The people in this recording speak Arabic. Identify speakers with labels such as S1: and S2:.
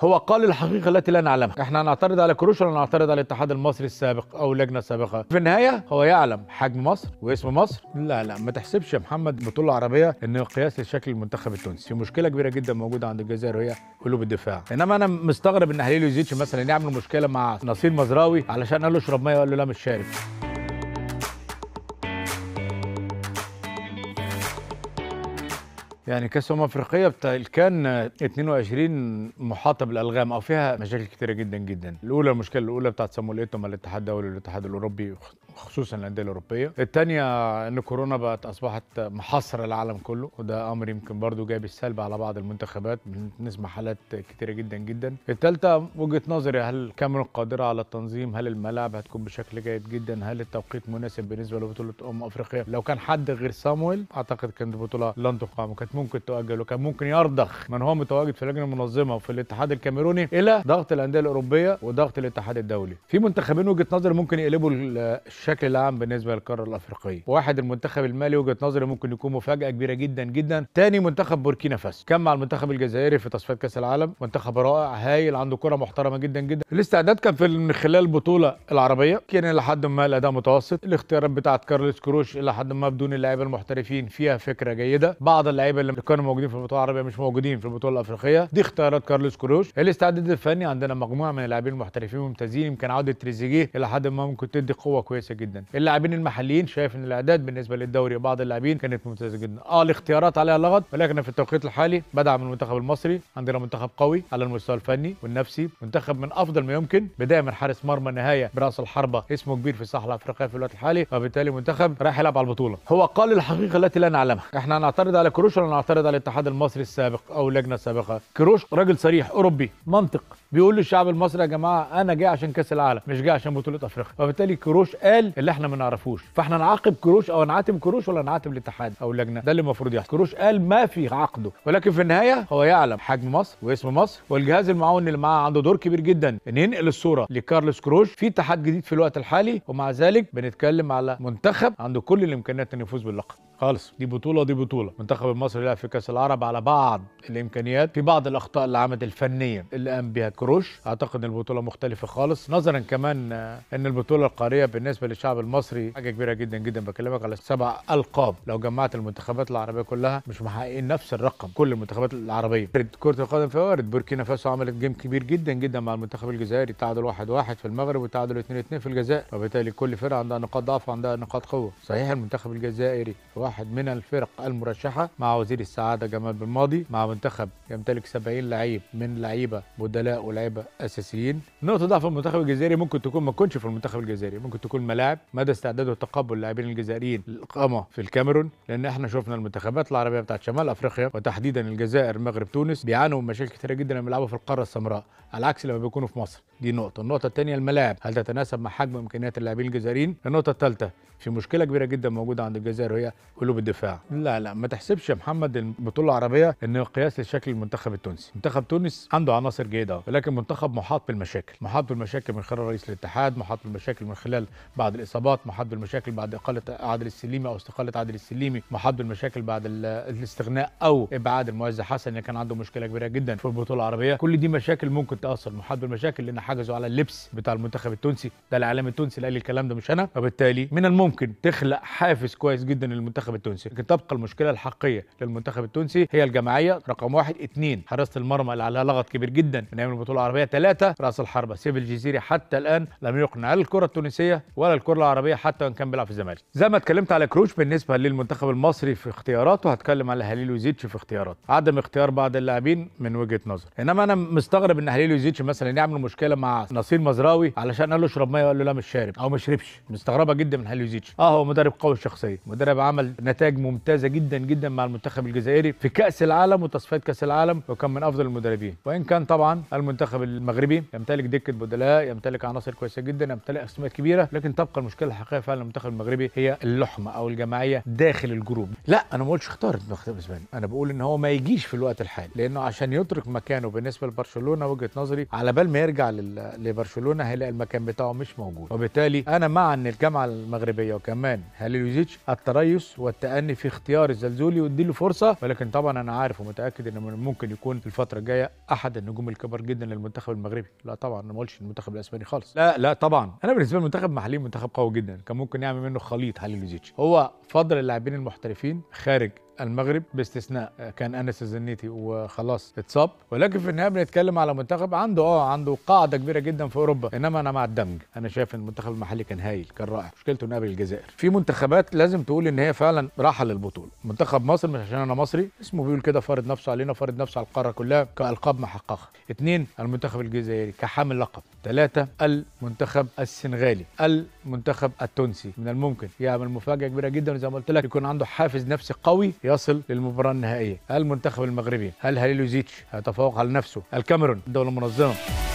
S1: هو قال الحقيقة التي لا نعلمها احنا هنعترض على كروش ولا نعترض على الاتحاد المصري السابق او اللجنة السابقة في النهاية هو يعلم حجم مصر واسم مصر لا لا ما تحسبش يا محمد بطولة عربية انه قياس لشكل المنتخب التونسي مشكلة كبيرة جدا موجودة عند الجزائر وهي قلوب الدفاع انما انا مستغرب ان حليلو يزيدش مثلا يعمل مشكلة مع نصير مزراوي علشان قال له اشرب ميه وقال له لا مش شارب يعني كاس امم افريقيه الكان 22 محاطه بالالغام او فيها مشاكل كتيره جدا جدا الاولى المشكله الاولى بتاعت صامويل ايتو مع الاتحاد الدولي والاتحاد الاوروبي خصوصا الانديه الاوروبيه الثانيه ان كورونا بقت اصبحت محاصره العالم كله وده امر يمكن برضو جاي بالسلب على بعض المنتخبات بنسمع حالات كتيره جدا جدا الثالثه وجهه نظري هل كاميرون قادره على التنظيم هل الملاعب هتكون بشكل جيد جدا هل التوقيت مناسب بالنسبه لبطوله امم افريقيا لو كان حد غير سامويل اعتقد كانت البطوله لن تقام وكانت ممكن تؤجل وكان ممكن يرضخ من هو متواجد في اللجنه المنظمه وفي الاتحاد الكاميروني الى ضغط الانديه الاوروبيه وضغط الاتحاد الدولي في منتخبين وجهه نظر ممكن يقلبوا الش بشكل عام بالنسبه للقاره الافريقيه واحد المنتخب المالي وجهه نظري ممكن يكون مفاجاه كبيره جدا جدا تاني منتخب بوركينا فاسو كان مع المنتخب الجزائري في تصفيات كاس العالم منتخب رائع هايل عنده كره محترمه جدا جدا الاستعداد كان في من خلال البطوله العربيه كان الى حد ما الاداء متوسط الاختيارات بتاعه كارلوس كروش الى حد ما بدون اللعيبه المحترفين فيها فكره جيده بعض اللعيبه اللي كانوا موجودين في البطوله العربيه مش موجودين في البطوله الافريقيه دي اختيارات كارلوس كروش الاستعداد الفني عندنا مجموعه من اللاعبين المحترفين ممتازين يمكن عوده تريزيجيه الى حد ما ممكن تدي قوه كويسه جدا اللاعبين المحليين شايف ان الاعداد بالنسبه للدوري بعض اللاعبين كانت ممتازه جدا اه الاختيارات عليها لغط ولكن في التوقيت الحالي بدعم المنتخب المصري عندنا منتخب قوي على المستوى الفني والنفسي منتخب من افضل ما يمكن بدايه من حارس مرمى نهايه براس الحربه اسمه كبير في الساحه الافريقيه في الوقت الحالي وبالتالي منتخب رايح يلعب على البطوله هو قال الحقيقه التي لا نعلمها احنا هنعترض على كروش ولا نعترض على الاتحاد المصري السابق او اللجنه السابقه كروش راجل صريح اوروبي منطق بيقول للشعب المصري يا جماعه انا جاي عشان كاس العالم مش جاي عشان بطوله افريقيا وبالتالي كروش قال الحل اللي احنا ما نعرفوش فاحنا نعاقب كروش او نعاتب كروش ولا نعاتب الاتحاد او اللجنه ده اللي المفروض يحصل كروش قال ما في عقده ولكن في النهايه هو يعلم حجم مصر واسم مصر والجهاز المعاون اللي معاه عنده دور كبير جدا ان ينقل الصوره لكارلوس كروش في اتحاد جديد في الوقت الحالي ومع ذلك بنتكلم على منتخب عنده كل الامكانيات انه يفوز باللقب خالص دي بطوله دي بطوله منتخب المصري لعب في كاس العرب على بعض الامكانيات في بعض الاخطاء اللي عملت الفنيه اللي قام بها كروش اعتقد ان البطوله مختلفه خالص نظرا كمان آه، ان البطوله القاريه بالنسبه للشعب المصري حاجه كبيره جدا جدا بكلمك على سبع القاب لو جمعت المنتخبات العربيه كلها مش محققين نفس الرقم كل المنتخبات العربيه كره القدم في وارد بوركينا فاسو عملت جيم كبير جدا جدا مع المنتخب الجزائري تعادل 1 1 في المغرب وتعادل 2 2 في الجزائر وبالتالي كل فرقه عندها نقاط ضعف وعندها نقاط قوه صحيح المنتخب الجزائري في واحد من الفرق المرشحه مع وزير السعاده جمال بن ماضي مع منتخب يمتلك 70 لعيب من لعيبه بدلاء ولاعيبه اساسيين نقطه ضعف المنتخب الجزائري ممكن تكون ما تكونش في المنتخب الجزائري ممكن تكون ملاعب مدى استعداده وتقبل اللاعبين الجزائريين للإقامة في الكاميرون لان احنا شفنا المنتخبات العربيه بتاعت شمال افريقيا وتحديدا الجزائر المغرب تونس بيعانوا من مشاكل كتيره جدا لما في القاره السمراء على عكس لما بيكونوا في مصر دي نقطه النقطه الثانيه الملاعب هل تتناسب مع حجم امكانيات اللاعبين الجزائريين النقطه الثالثه في مشكله كبيره جدا موجوده عند الجزائر وهي قلوب الدفاع لا لا ما تحسبش يا محمد البطوله العربيه انه قياس لشكل المنتخب التونسي منتخب تونس عنده عناصر جيده ولكن منتخب محاط بالمشاكل محاط بالمشاكل من خلال رئيس الاتحاد محاط بالمشاكل من خلال بعض الاصابات محاط بالمشاكل بعد اقاله عادل السليمي او استقاله عادل السليمي محاط بالمشاكل بعد الاستغناء او ابعاد المعز حسن اللي كان عنده مشكله كبيره جدا في البطوله العربيه كل دي مشاكل ممكن تاثر محاط بالمشاكل لان حجزوا على اللبس بتاع المنتخب التونسي ده الاعلام التونسي اللي قال الكلام ده مش انا فبالتالي من الممكن تخلق حافز كويس جدا للمنتخب التونسي لكن تبقى المشكله الحقيقيه للمنتخب التونسي هي الجماعيه رقم واحد اثنين حراسه المرمى اللي عليها لغط كبير جدا من ايام البطوله العربيه ثلاثه راس الحربه سيف الجزيري حتى الان لم يقنع الكره التونسيه ولا الكره العربيه حتى وان كان بيلعب في الزمالك زي ما اتكلمت على كروش بالنسبه للمنتخب المصري في اختياراته هتكلم على هليل وزيتش في اختياراته عدم اختيار بعض اللاعبين من وجهه نظر انما انا مستغرب ان هليل وزيتش مثلا يعمل مشكله مع نصير مزراوي علشان قال له اشرب ميه وقال له لا مش شارب او ما شربش مستغربه جدا من هاليوزيتش اه هو مدرب قوي الشخصيه مدرب عمل نتائج ممتازه جدا جدا مع المنتخب الجزائري في كاس العالم وتصفيات كاس العالم وكان من افضل المدربين وان كان طبعا المنتخب المغربي يمتلك دكه بدلاء يمتلك عناصر كويسه جدا يمتلك اسماء كبيره لكن تبقى المشكله الحقيقيه فعلا المنتخب المغربي هي اللحمه او الجماعيه داخل الجروب لا انا ما بقولش اختار المنتخب الاسباني انا بقول ان هو ما يجيش في الوقت الحالي لانه عشان يترك مكانه بالنسبه لبرشلونه وجهه نظري على بال ما يرجع لل لبرشلونه هيلاقي المكان بتاعه مش موجود وبالتالي انا مع ان الجامعه المغربيه وكمان هاليوزيتش التريس والتاني في اختيار الزلزولي واديله فرصه ولكن طبعا انا عارف ومتاكد ان ممكن يكون في الفتره الجايه احد النجوم الكبار جدا للمنتخب المغربي لا طبعا انا ما قلتش المنتخب الاسباني خالص لا لا طبعا انا بالنسبه للمنتخب المحلي منتخب قوي جدا كان ممكن يعمل منه خليط هاليوزيتش هو فضل اللاعبين المحترفين خارج المغرب باستثناء كان انس الزنيتي وخلاص اتصاب ولكن في النهايه بنتكلم على منتخب عنده اه عنده قاعده كبيره جدا في اوروبا انما انا مع الدمج انا شايف ان المنتخب المحلي كان هايل كان رائع مشكلته انها الجزائر في منتخبات لازم تقول ان هي فعلا راحه للبطوله منتخب مصر مش عشان انا مصري اسمه بيقول كده فارض نفسه علينا فارض نفسه على القاره كلها كالقاب محققه اثنين المنتخب الجزائري كحامل لقب ثلاثه المنتخب السنغالي المنتخب التونسي من الممكن يعمل مفاجاه كبيره جدا زي ما قلت لك يكون عنده حافز نفسي قوي يصل للمباراه النهائيه المنتخب المغربي هل هليلوزيتش هيتفوق على نفسه الكاميرون الدوله المنظمه